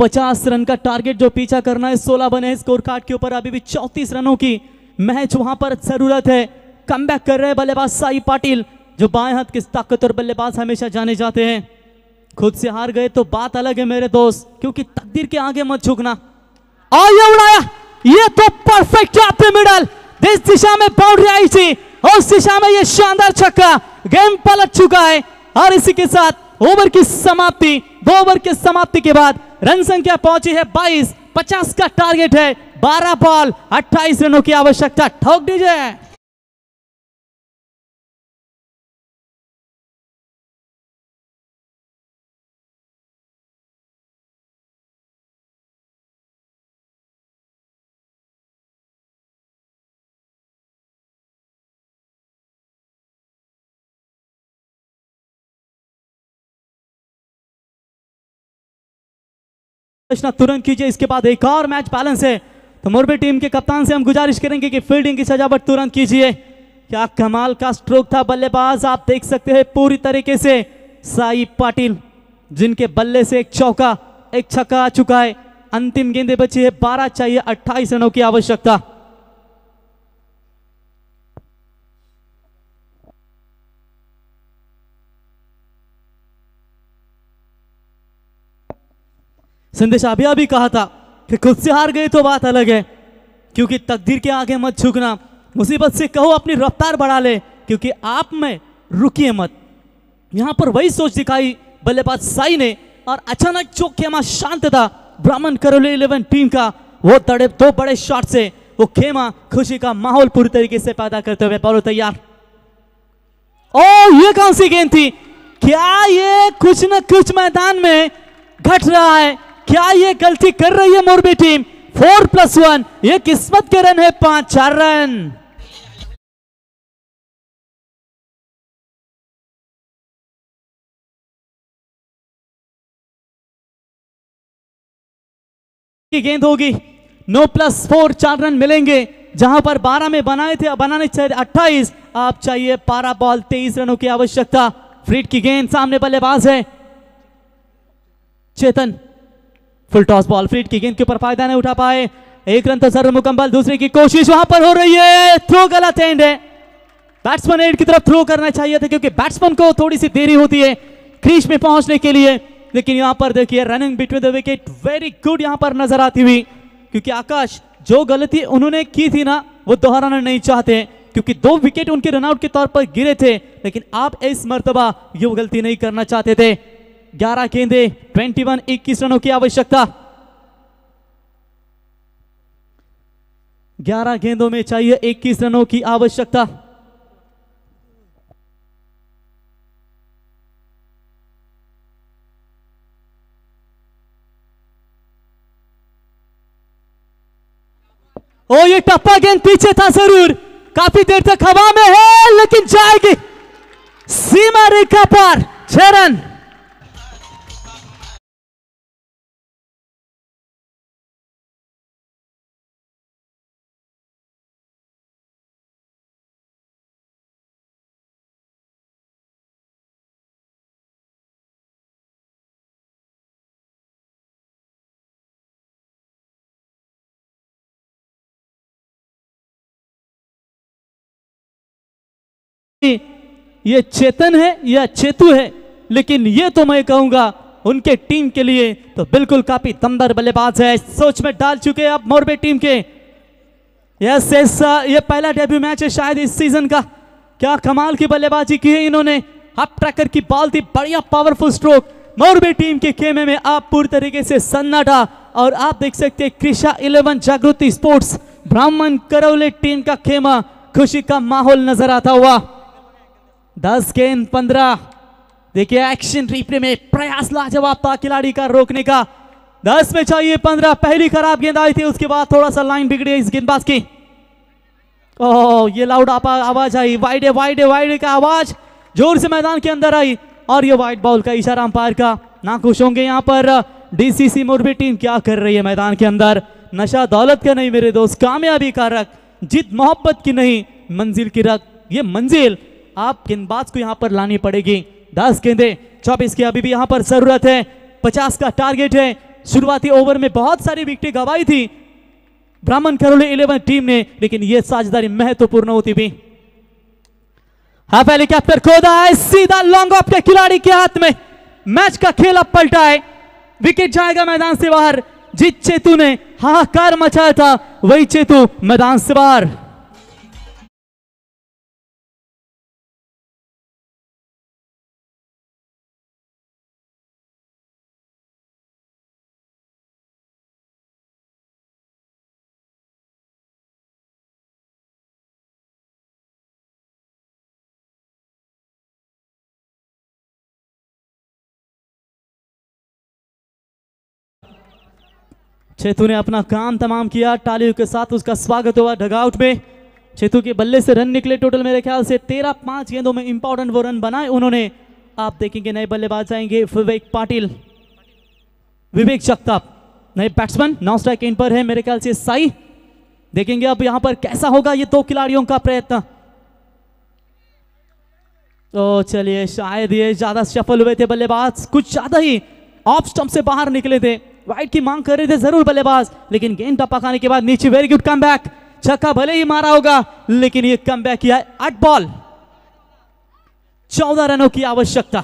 50 रन का टारगेट जो पीछा करना है 16 बने स्कोर कार्ड के ऊपर अभी भी चौतीस रनों की मैच वहां पर जरूरत है कम कर रहे हैं बल्लेबाज साई पाटिल जो बाएं हाथ के ताकतवर बल्लेबाज हमेशा जाने जाते हैं खुद से हार गए तो बात अलग है मेरे दोस्त क्योंकि तकदीर के आगे मत झुकना और ये उड़ाया ये तो परफेक्ट ड्रॉप मिडल इस दिशा में बाउंड्री आई थी और उस दिशा में ये शानदार छक्का गेम पलट चुका है और इसी के साथ ओवर की समाप्ति दो ओवर की समाप्ति के बाद रन संख्या पहुंची है बाईस पचास का टारगेट है 12 बॉल 28 रनों की आवश्यकता ठोक दीजिए रचना तुरंत कीजिए इसके बाद एक और मैच बैलेंस है तो मोरबी टीम के कप्तान से हम गुजारिश करेंगे कि फील्डिंग की सजावट तुरंत कीजिए क्या कमाल का स्ट्रोक था बल्लेबाज आप देख सकते हैं पूरी तरीके से साई पाटिल जिनके बल्ले से एक चौका एक छक्का आ चुका है अंतिम गेंदे बची है बारह चाहिए अट्ठाईस रनों की आवश्यकता संदेश अभी अभी कहा था कि खुद से हार गए तो बात अलग है क्योंकि तकदीर के आगे मत झुकना मुसीबत से कहो अपनी रफ्तार बढ़ा ले क्योंकि आप में रुकिए मत यहां पर वही सोच दिखाई बल्लेबाज साई ने और अचानक जो खेमा शांत था ब्राह्मण करोली इलेवन टीम का वो तड़े दो बड़े शॉट से वो खेमा खुशी का माहौल पूरी तरीके से पैदा करते हुए पालो तैयार ओ ये कौन सी गेंद थी क्या ये कुछ ना कुछ मैदान में घट रहा है क्या ये गलती कर रही है Morbi team four plus one ये किस्मत के रन है पांच चार रन की गेंद होगी नो प्लस फोर चार रन मिलेंगे जहां पर बारह में बनाए थे बनाने चाहिए अट्ठाईस आप चाहिए बारह बॉल तेईस रनों की आवश्यकता फ्रीड की गेंद सामने बल्लेबाज है चेतन फुल टॉस बॉल फ्रीड की गेंद के ऊपर फायदा नहीं उठा पाए एक रन तो सर मुकम्मल दूसरे की कोशिश वहां पर हो रही है थ्रो गलत एंड है बैट्समैन एंड की तरफ थ्रो करना चाहिए था क्योंकि बैट्समैन को थोड़ी सी देरी होती है क्रीज में पहुंचने के लिए लेकिन यहां पर देखिए running between the wicket very good यहां पर नजर आती हुई क्योंकि आकाश जो गलती उन्होंने की थी ना वो दोहराना नहीं चाहते क्योंकि दो विकेट उनके रनआउट के तौर पर गिरे थे लेकिन आप इस मरतबा ये गलती नहीं करना चाहते थे ग्यारह गेंदे ट्वेंटी वन इक्कीस रनों की आवश्यकता ग्यारह गेंदों में चाहिए इक्कीस रनों की आवश्यकता ओ ये टप्पा गेंद पीछे था जरूर काफी देर तक हवा में है लेकिन जाएगी सीमा रेखा पर छह रन ये चेतन है या चेतु है लेकिन ये तो मैं कहूंगा उनके टीम के लिए तो बिल्कुल काफी दमदार बल्लेबाज है सोच में डाल चुके हैं आप मोरबे टीम के यस यस ये पहला डेब्यू मैच है शायद इस सीजन का क्या कमाल की बल्लेबाजी की है इन्होंने हप ट्रैकर की बॉल थी बढ़िया पावरफुल स्ट्रोक मोरबे टीम के खेमे में आप पूरी तरीके से सन्नाटा और आप देख सकते हैं कृषा इलेवन जागृति स्पोर्ट्स ब्राह्मण करौले टीम का खेमा खुशी का माहौल नजर आता हुआ दस गेंद पंद्रह देखिए एक्शन रिप्ले में प्रयास लाजवाब था खिलाड़ी का रोकने का दस में चाहिए पंद्रह पहली खराब गेंद आई थी उसके बाद थोड़ा सा लाइन बिगड़ी इस गेंदबाज की ओह ये लाउड आवाज आई वाइड वाइड वाइड का आवाज जोर से मैदान के अंदर आई और ये वाइट बॉल का इशारा अंपायर का ना खुश होंगे यहाँ पर डीसीसी मोरबी टीम क्या कर रही है मैदान के अंदर नशा दौलत का नहीं मेरे दोस्त कामयाबी का रख जीत मोहब्बत की नहीं मंजिल की रख ये मंजिल आप गेंदबाज को यहां पर लानी पड़ेगी दस गेंदे चौबीस की अभी भी यहां पर जरूरत है पचास का टारगेट है शुरुआती ओवर में बहुत सारी विकटें गवाई थी ब्राह्मण करोले इलेवन टीम ने लेकिन यह साझेदारी महत्वपूर्ण होती भी हाफ हेलीकॉप्टर खोदा है सीधा लॉन्ग ऑफ के खिलाड़ी के हाथ में मैच का खेल अब पलटा है विकेट जाएगा मैदान से बाहर जिस चेतु ने हाहाकार मचाया था वही चेतु मैदान से बाहर छेतु ने अपना काम तमाम किया टालियों के साथ उसका स्वागत हुआ डगआउट में छेतु के बल्ले से रन निकले टोटल मेरे ख्याल से तेरह पांच गेंदों में इंपॉर्टेंट वो रन बनाए उन्होंने आप देखेंगे नए बल्लेबाज जाएंगे विवेक पाटिल विवेक जगताप नए बैट्समैन नौ स्ट्राइक इन पर है मेरे ख्याल से साई देखेंगे अब यहां पर कैसा होगा ये दो खिलाड़ियों का प्रयत्न तो चलिए शायद ये ज्यादा सफल हुए थे बल्लेबाज कुछ ज्यादा ही ऑफ स्टम्प से बाहर निकले थे वाइट की मांग कर रहे थे जरूर बल्लेबाज लेकिन गेंद टप्पा खाने के बाद नीचे वेरी गुड कम बैक छक्का भले ही मारा होगा लेकिन ये कम बैक किया आठ बॉल चौदह रनों की आवश्यकता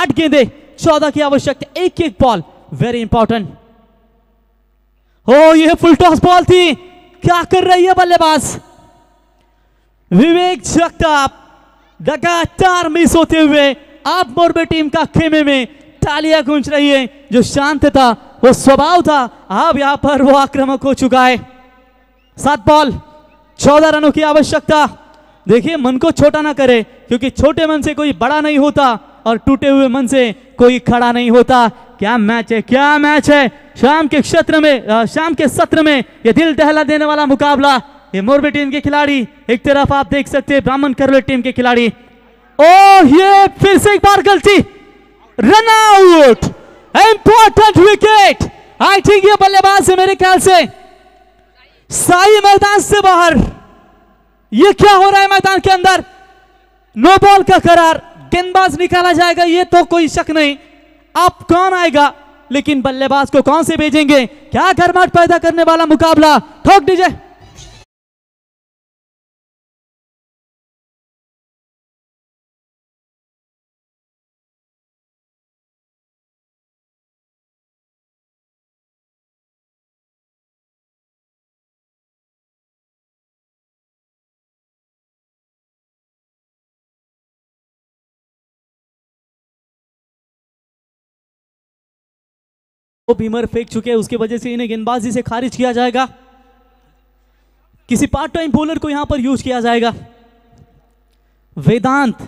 आठ गेंदे चौदह की आवश्यकता एक एक बॉल वेरी इंपॉर्टेंट हो यह फुल टॉस बॉल थी क्या कर रही है बल्लेबाज विवेक जगता लगातार मिस होते हुए आप मोरबे टीम का खेमे में तालियां गूंज रही है जो शांत था वो स्वभाव था अब यहां पर वो आक्रमक हो चुका है सात बॉल चौदह रनों की आवश्यकता देखिए मन को छोटा ना करे क्योंकि छोटे मन से कोई बड़ा नहीं होता और टूटे हुए मन से कोई खड़ा नहीं होता क्या मैच है क्या मैच है शाम के क्षेत्र में शाम के सत्र में ये दिल दहला देने वाला मुकाबला ये मोरबी टीम के खिलाड़ी एक तरफ आप देख सकते हैं ब्राह्मण करवे टीम के खिलाड़ी ओ ये फिर से एक बार गलती run out important wicket I think ये बल्लेबाज है मेरे ख्याल से साई मैदान से बाहर ये क्या हो रहा है मैदान के अंदर नो बॉल का करार गेंदबाज निकाला जाएगा ये तो कोई शक नहीं अब कौन आएगा लेकिन बल्लेबाज को कौन से भेजेंगे क्या गर्माहट पैदा करने वाला मुकाबला ठोक दीजिए वो बीमर फेंक चुके हैं उसकी वजह से इन्हें गेंदबाजी से खारिज किया जाएगा किसी पार्ट टाइम बोलर को यहां पर यूज किया जाएगा वेदांत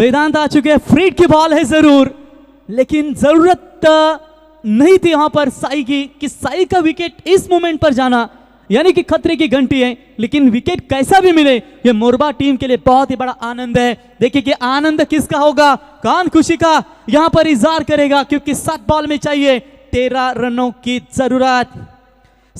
वेदांत आ चुके हैं फ्रीड की बॉल है जरूर लेकिन जरूरत नहीं थी यहां पर साई की कि साई का विकेट इस मोमेंट पर जाना यानी कि खतरे की घंटी है लेकिन विकेट कैसा भी मिले ये मोरबा टीम के लिए बहुत ही बड़ा आनंद है देखिए कि आनंद किसका होगा कान खुशी का यहां पर इजहार करेगा क्योंकि सात बॉल में चाहिए तेरह रनों की जरूरत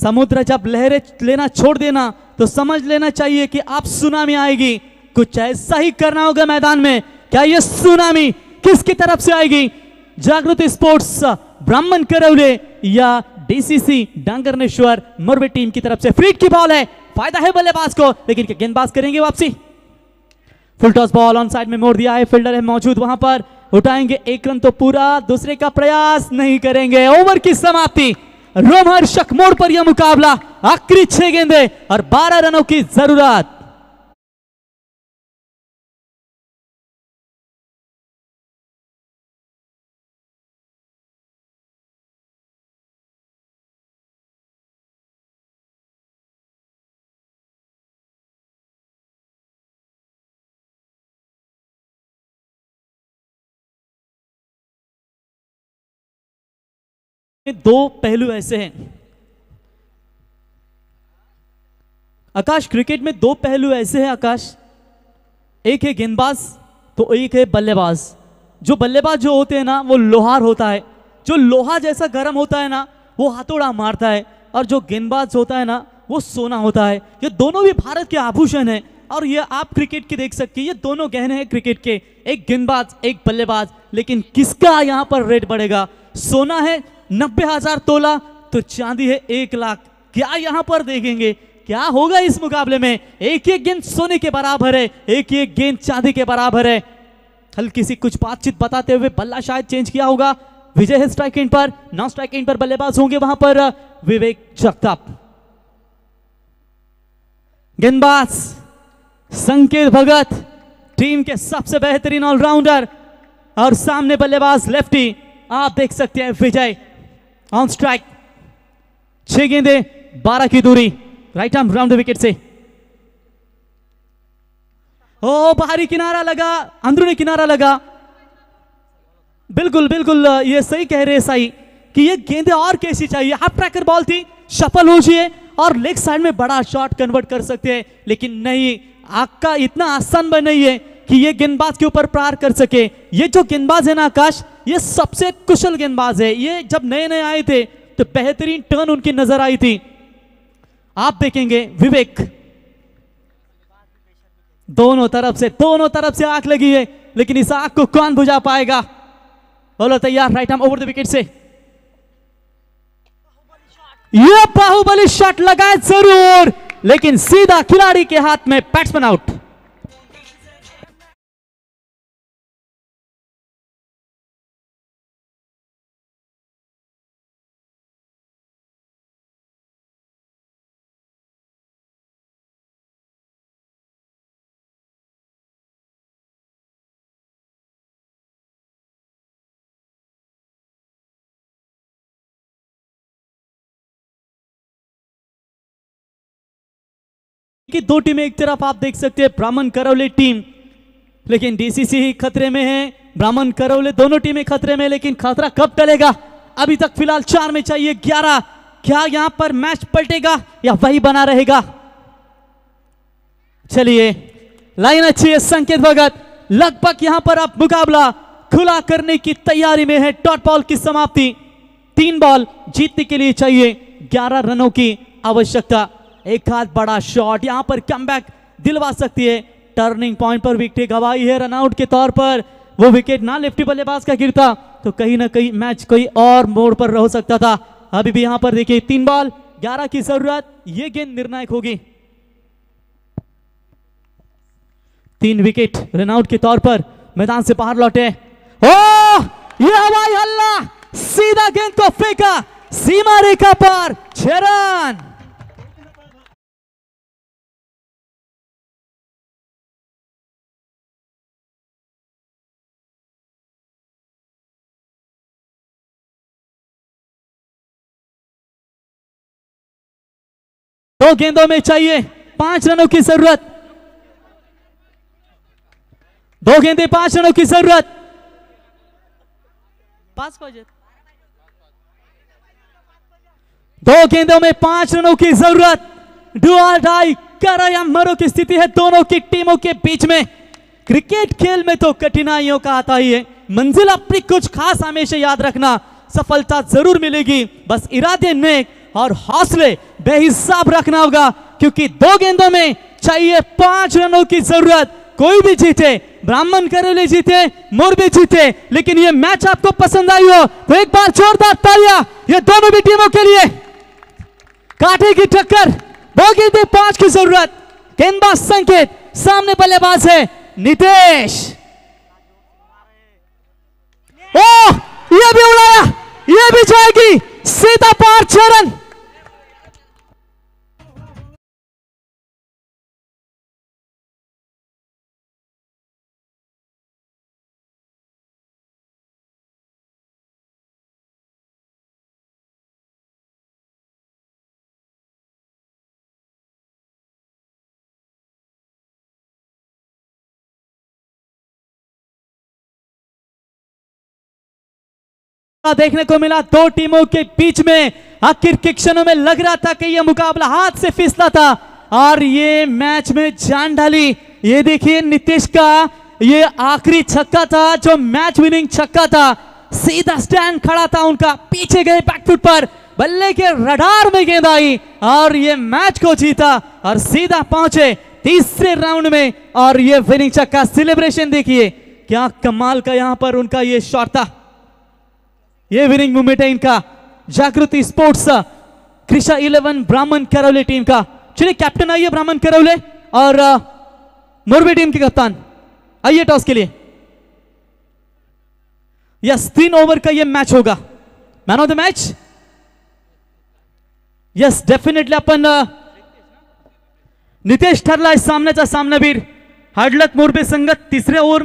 समुद्र जब लहरें लेना छोड़ देना तो समझ लेना चाहिए कि आप सुनामी आएगी कुछ ऐसा ही करना होगा मैदान में क्या ये सुनामी किसकी तरफ से आएगी जागृत स्पोर्ट्स ब्राह्मण करवले या डीसीसी डांगरनेश्वर मुरबे टीम की तरफ से फ्रीट की बॉल है फायदा है बल्लेबाज को लेकिन गेंदबाज करेंगे वापसी full toss ball on side में मोड़ दिया है फील्डर है मौजूद वहां पर उठाएंगे एक रन तो पूरा दूसरे का प्रयास नहीं करेंगे ओवर की समाप्ति रोमहर्षक मोड़ पर यह मुकाबला आखिरी छह गेंदे और बारह रनों की जरूरत दो पहलू ऐसे हैं आकाश क्रिकेट में दो पहलू ऐसे हैं आकाश एक है गेंदबाज तो एक है बल्लेबाज जो बल्लेबाज जो होते हैं ना वो लोहार होता है जो लोहा जैसा गर्म होता है ना वो हथौड़ा मारता है और जो गेंदबाज होता है ना वो सोना होता है ये दोनों भी भारत के आभूषण है और ये आप क्रिकेट के देख सकते हैं ये दोनों गहने हैं क्रिकेट के एक गेंदबाज एक बल्लेबाज लेकिन किसका यहाँ पर रेट बढ़ेगा सोना है नब्बे हजार तोला तो चांदी है एक लाख क्या यहां पर देखेंगे क्या होगा इस मुकाबले में एक एक गेंद सोने के बराबर है एक एक गेंद चांदी के बराबर है हल्की सी कुछ बातचीत बताते हुए बल्ला शायद चेंज किया होगा विजय है स्ट्राइक एंड पर नॉन स्ट्राइक एंड पर बल्लेबाज होंगे वहां पर विवेक जगताप गेंदबाज संकेत भगत टीम के सबसे बेहतरीन ऑलराउंडर और सामने बल्लेबाज लेफ्टी आप देख सकते हैं विजय ऑन स्ट्राइक छह गेंदे बारह की दूरी राइट आर्म राउंड विकेट से ओ बाहरी किनारा लगा अंदरूनी किनारा लगा बिल्कुल बिल्कुल ये सही कह रहे साई कि ये गेंदे और कैसी चाहिए हाफ ट्रैकर बॉल थी सफल हो जाइए और लेग साइड में बड़ा शॉट कन्वर्ट कर सकते हैं लेकिन नहीं आग का इतना आसान बन नहीं है कि ये गेंदबाज के ऊपर प्रार कर सके ये जो गेंदबाज है ना आकाश ये सबसे कुशल गेंदबाज है ये जब नए नए आए थे तो बेहतरीन टर्न उनकी नजर आई थी आप देखेंगे विवेक दोनों तरफ से दोनों तरफ से आंख लगी है लेकिन इस आंख को कौन बुझा पाएगा बोलो तैयार राइट हम ओवर द विकेट से यह बाहुबली शॉट लगाए जरूर लेकिन सीधा खिलाड़ी के हाथ में बैट्समैन आउट कि दो टीमें एक तरफ आप देख सकते हैं ब्राह्मण करौले टीम लेकिन डीसीसी खतरे में है ब्राह्मण करौले दोनों टीमें खतरे में लेकिन खतरा कब टलेगा अभी तक फिलहाल चार में चाहिए ग्यारह क्या यहां पर मैच पलटेगा या वही बना रहेगा चलिए लाइन अच्छी है संकेत भगत लगभग यहां पर आप मुकाबला खुला करने की तैयारी में है टॉट बॉल की समाप्ति तीन बॉल जीतने के लिए चाहिए ग्यारह रनों की आवश्यकता एक हाथ बड़ा शॉट यहां पर कम दिलवा सकती है टर्निंग पॉइंट पर विकेट गवाई है रनआउट के तौर पर वो विकेट ना लेफ्टी बल्लेबाज का गिरता तो कहीं ना कहीं मैच कोई और मोड़ पर रह सकता था अभी भी यहां पर देखिए तीन बॉल ग्यारह की जरूरत ये गेंद निर्णायक होगी तीन विकेट रनआउट के तौर पर मैदान से बाहर लौटे ओ ये हवाई हल्ला सीधा गेंद को फेंका सीमा रेखा पर छह रन दो गेंदों में चाहिए पांच रनों की जरूरत दो गेंदे पांच रनों की जरूरत पास दो गेंदों में पांच रनों की जरूरत आर डाई कर या मरो की स्थिति है दोनों की टीमों के बीच में क्रिकेट खेल में तो कठिनाइयों का आता ही है मंजिल अपनी कुछ खास हमेशा याद रखना सफलता जरूर मिलेगी बस इरादे नेक और हौसले बेहिसाब रखना होगा क्योंकि दो गेंदों में चाहिए पांच रनों की जरूरत कोई भी जीते ब्राह्मण करेले जीते मोर भी जीते लेकिन ये मैच आपको पसंद आई हो तो एक बार जोरदार तालियां ये दोनों भी टीमों के लिए काटे की टक्कर दो गेंदे पांच की जरूरत गेंदबाज संकेत सामने बल्लेबाज है नितेश ओ ये भी उड़ाया ये भी जाएगी सीधा पार चरण मुकाबला देखने को मिला दो टीमों के बीच में आखिर के क्षणों में लग रहा था कि यह मुकाबला हाथ से फिसला था और ये मैच में जान डाली ये देखिए नीतीश का ये आखिरी छक्का था जो मैच विनिंग छक्का था सीधा स्टैंड खड़ा था उनका पीछे गए बैकफुट पर बल्ले के रडार में गेंद आई और ये मैच को जीता और सीधा पहुंचे तीसरे राउंड में और ये विनिंग छक्का सेलिब्रेशन देखिए क्या कमाल का यहां पर उनका ये शॉर्ट था ये विनिंग मूवमेंट है इनका जागृति स्पोर्ट्स कृषा इलेवन ब्राह्मण करौले टीम का चलिए कैप्टन आइए ब्राह्मण करौले और नॉर्वे टीम के कप्तान आइए टॉस के लिए यस तीन ओवर का ये मैच होगा man of the match yes definitely अपन नितेश ठरला सामने सामना सामनावीर हार्डलक मोरबे संघ तीसरे ओवर